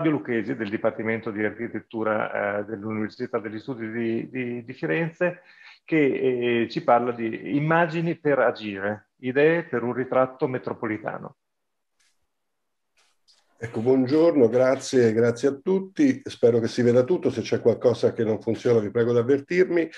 Fabio Lucchesi del Dipartimento di Architettura eh, dell'Università degli Studi di, di, di Firenze che eh, ci parla di immagini per agire, idee per un ritratto metropolitano. Ecco, buongiorno, grazie, grazie a tutti. Spero che si veda tutto. Se c'è qualcosa che non funziona vi prego di avvertirmi.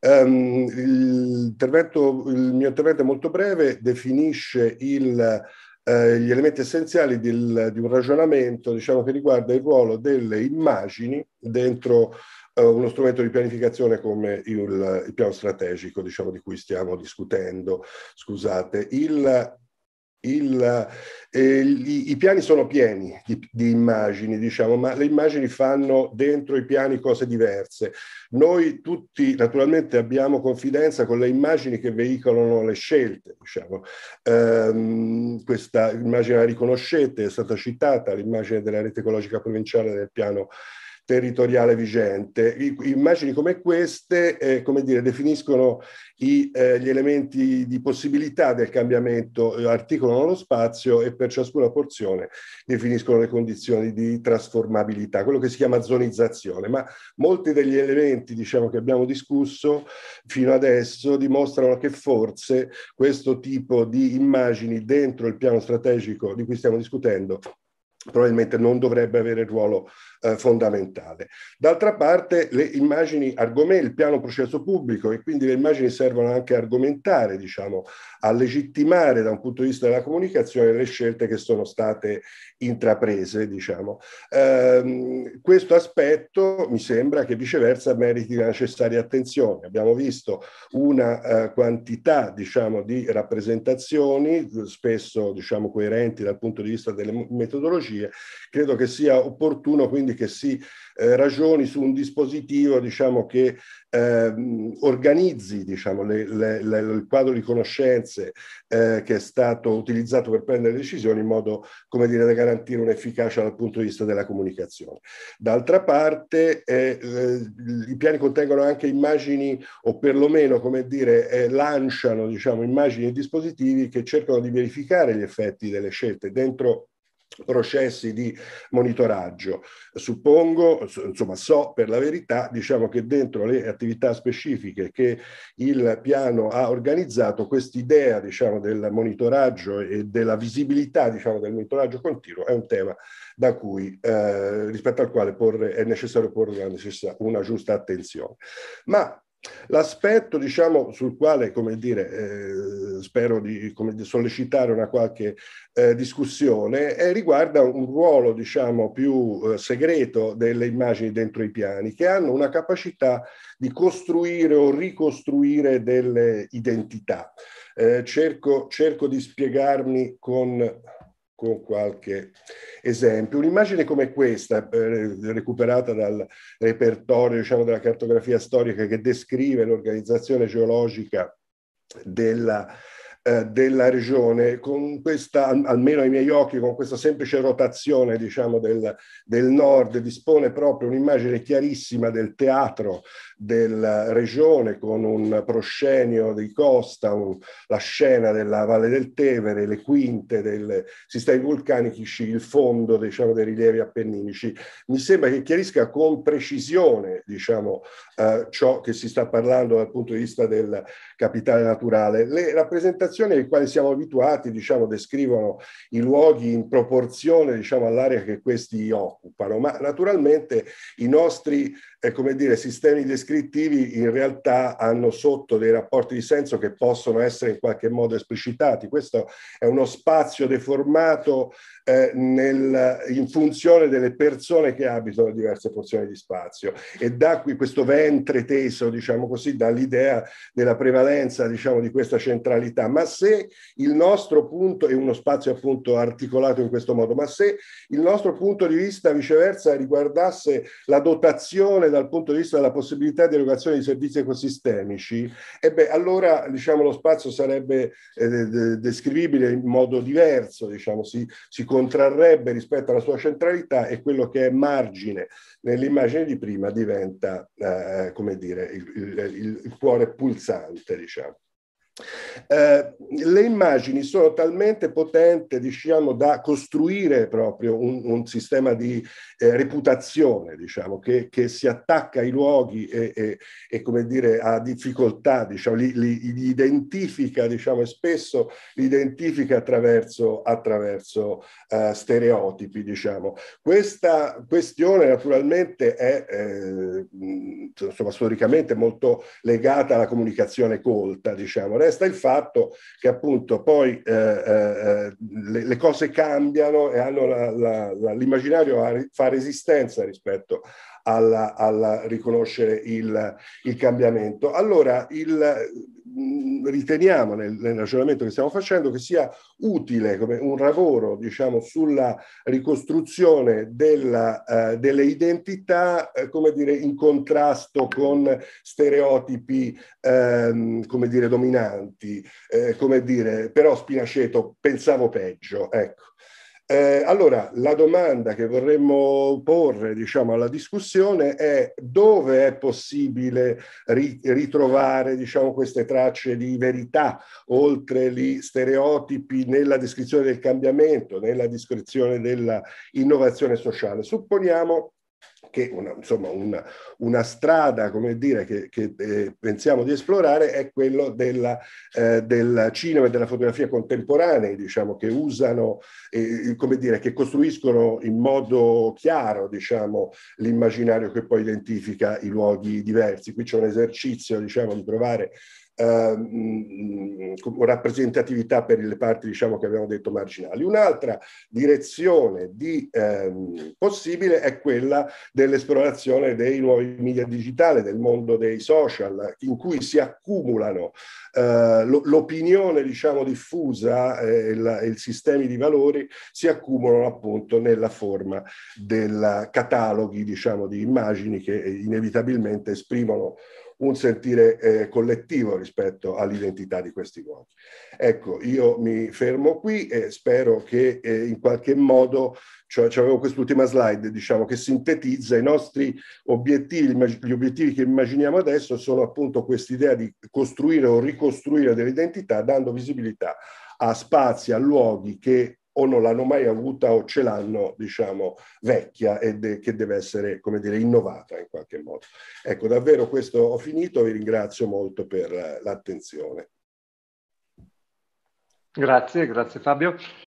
Um, il, il mio intervento è molto breve, definisce il eh, gli elementi essenziali del, di un ragionamento diciamo, che riguarda il ruolo delle immagini dentro eh, uno strumento di pianificazione come il, il piano strategico diciamo, di cui stiamo discutendo. Scusate, il, il, eh, gli, I piani sono pieni di, di, immagini, diciamo, ma le immagini fanno dentro i piani cose diverse. Noi tutti naturalmente abbiamo confidenza con le immagini che veicolano le scelte. Diciamo. Ehm, questa immagine la riconoscete, è stata citata, l'immagine della rete ecologica provinciale del piano territoriale vigente. I, immagini come queste, eh, come dire, definiscono i, eh, gli elementi di possibilità del cambiamento, eh, articolano lo spazio e per ciascuna porzione definiscono le condizioni di trasformabilità, quello che si chiama zonizzazione. Ma molti degli elementi, diciamo, che abbiamo discusso fino adesso dimostrano che forse questo tipo di immagini dentro il piano strategico di cui stiamo discutendo probabilmente non dovrebbe avere ruolo eh, fondamentale. D'altra parte le immagini, il piano processo pubblico e quindi le immagini servono anche a argomentare, diciamo, a legittimare da un punto di vista della comunicazione le scelte che sono state intraprese. Diciamo. Ehm, questo aspetto mi sembra che viceversa meriti la necessaria attenzione. Abbiamo visto una eh, quantità diciamo, di rappresentazioni, spesso diciamo, coerenti dal punto di vista delle metodologie. Credo che sia opportuno quindi cui che si eh, ragioni su un dispositivo diciamo, che ehm, organizzi diciamo, le, le, le, il quadro di conoscenze eh, che è stato utilizzato per prendere decisioni in modo come dire, da garantire un'efficacia dal punto di vista della comunicazione. D'altra parte eh, eh i piani contengono anche immagini o perlomeno come dire, eh, lanciano diciamo, immagini e dispositivi che cercano di verificare gli effetti delle scelte dentro processi di monitoraggio. Suppongo, insomma so per la verità, diciamo che dentro le attività specifiche che il piano ha organizzato, quest'idea diciamo, del monitoraggio e della visibilità diciamo, del monitoraggio continuo è un tema da cui, eh, rispetto al quale porre, è necessario porre una, una giusta attenzione. Ma L'aspetto diciamo, sul quale come dire, eh, spero di, come di, sollecitare una qualche eh, discussione eh, riguarda un ruolo diciamo, più eh, segreto delle immagini dentro i piani, che hanno una capacità di costruire o ricostruire delle identità. Eh, cerco, cerco di spiegarmi con con qualche esempio. Un'immagine come questa, eh, recuperata dal repertorio diciamo, della cartografia storica che descrive l'organizzazione geologica della eh, della regione, con questa, almeno ai miei occhi, con questa semplice rotazione diciamo, del, del nord, dispone proprio un'immagine chiarissima del teatro della regione con un proscenio di costa, un, la scena della Valle del Tevere, le quinte dei sistemi vulcanici, il fondo diciamo, dei rilievi appenninici. Mi sembra che chiarisca con precisione diciamo, eh, ciò che si sta parlando dal punto di vista del capitale naturale. Le rappresentazioni situazioni alle quali siamo abituati, diciamo, descrivono i luoghi in proporzione diciamo, all'area che questi occupano, ma naturalmente i nostri è come dire, sistemi descrittivi in realtà hanno sotto dei rapporti di senso che possono essere in qualche modo esplicitati. Questo è uno spazio deformato eh, nel, in funzione delle persone che abitano diverse porzioni di spazio. E da qui questo ventre teso, diciamo così, dall'idea della prevalenza diciamo, di questa centralità. Ma se il nostro punto, è uno spazio appunto articolato in questo modo, ma se il nostro punto di vista viceversa riguardasse la dotazione dal punto di vista della possibilità di erogazione di servizi ecosistemici, e beh, allora diciamo, lo spazio sarebbe eh, descrivibile in modo diverso, diciamo, si, si contrarrebbe rispetto alla sua centralità e quello che è margine nell'immagine di prima diventa, eh, come dire, il, il, il cuore pulsante, diciamo. Eh, le immagini sono talmente potenti, diciamo, da costruire proprio un, un sistema di eh, reputazione, diciamo, che, che, si attacca ai luoghi e, e, e come dire, a difficoltà, diciamo, li, li, li identifica, diciamo, e spesso li identifica attraverso, attraverso eh, stereotipi, diciamo. Questa questione naturalmente è, eh, insomma, storicamente molto legata alla comunicazione colta, diciamo, Resta il fatto che appunto poi eh, eh, eh le, le, cose cambiano e l'immaginario fa resistenza rispetto al riconoscere il, il cambiamento. Allora, il, Mm, riteniamo nel, nel, ragionamento che stiamo facendo che sia utile come un lavoro diciamo, sulla ricostruzione della, eh, delle identità eh, come dire, in contrasto con stereotipi ehm, come dire, dominanti, eh, come dire, però Spinaceto pensavo peggio. Ecco. Eh, allora, la domanda che vorremmo porre diciamo, alla discussione è dove è possibile ri- ritrovare diciamo, queste tracce di verità, oltre gli stereotipi, nella descrizione del cambiamento, nella descrizione dell'innovazione sociale. Supponiamo che una, insomma una, una, strada come dire, che, che eh, pensiamo di esplorare è quella della, eh, del cinema e della fotografia contemporanei, diciamo, che usano, eh, come dire, che costruiscono in modo chiaro diciamo, l'immaginario che poi identifica i luoghi diversi. Qui c'è un esercizio diciamo, di trovare ehm, mm, mm, rappresentatività per le parti diciamo, che abbiamo detto marginali. Un'altra direzione di, ehm, possibile è quella dell'esplorazione dei nuovi media digitali, del mondo dei social, in cui si accumulano eh, l'opinione diciamo, diffusa e eh, i sistemi di valori si accumulano appunto nella forma del eh, cataloghi diciamo, di immagini che eh, inevitabilmente esprimono un sentire eh, collettivo rispetto all'identità di questi luoghi. Ecco, io mi fermo qui e spero che eh, in qualche modo, cioè avevo quest'ultima slide, diciamo, che sintetizza i nostri obiettivi, gli obiettivi che immaginiamo adesso sono appunto quest'idea di costruire o ricostruire dell'identità dando visibilità a spazi, a luoghi che o non l'hanno mai avuta o ce l'hanno, diciamo, vecchia e de- che deve essere, come dire, innovata in qualche modo. Ecco, davvero questo ho finito, vi ringrazio molto per eh, l'attenzione. Grazie, grazie Fabio.